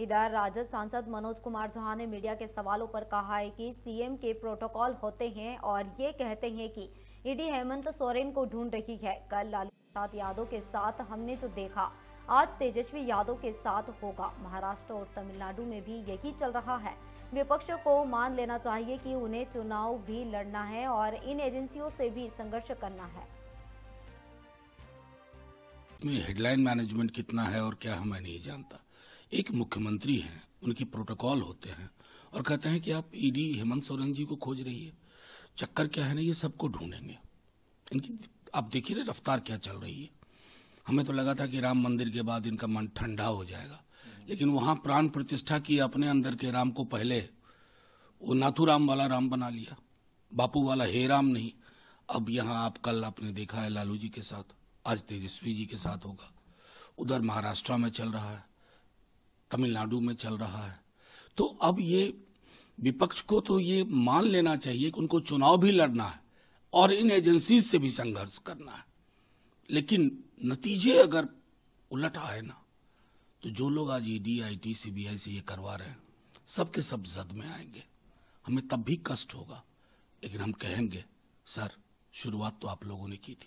इधर राजद सांसद मनोज कुमार झा ने मीडिया के सवालों पर कहा है कि सीएम के प्रोटोकॉल होते हैं और ये कहते हैं कि ईडी हेमंत सोरेन को ढूंढ रही है कल लालू प्रसाद यादव के साथ हमने जो देखा आज तेजस्वी यादव के साथ होगा महाराष्ट्र और तमिलनाडु में भी यही चल रहा है विपक्ष को मान लेना चाहिए कि उन्हें चुनाव भी लड़ना है और इन एजेंसियों से भी संघर्ष करना है हेडलाइन मैनेजमेंट कितना है और क्या हमें नहीं जानता एक मुख्यमंत्री हैं उनकी प्रोटोकॉल होते हैं और कहते हैं कि आप ईडी e हेमंत सोरेन जी को खोज रही है चक्कर क्या है ना ये सबको ढूंढेंगे इनकी आप देखिए ना रफ्तार क्या चल रही है हमें तो लगा था कि राम मंदिर के बाद इनका मन ठंडा हो जाएगा लेकिन वहां प्राण प्रतिष्ठा की अपने अंदर के राम को पहले वो नाथू राम वाला राम बना लिया बापू वाला हे राम नहीं अब यहाँ आप कल आपने देखा है लालू जी के साथ आज तेजस्वी जी के साथ होगा उधर महाराष्ट्र में चल रहा है तमिलनाडु में चल रहा है तो अब ये विपक्ष को तो ये मान लेना चाहिए कि उनको चुनाव भी लड़ना है और इन एजेंसी से भी संघर्ष करना है लेकिन नतीजे अगर उलट आए ना तो जो लोग आज ईडी आई टी सीबीआई से ये करवा रहे हैं सबके सब जद में आएंगे हमें तब भी कष्ट होगा लेकिन हम कहेंगे सर शुरुआत तो आप लोगों ने की थी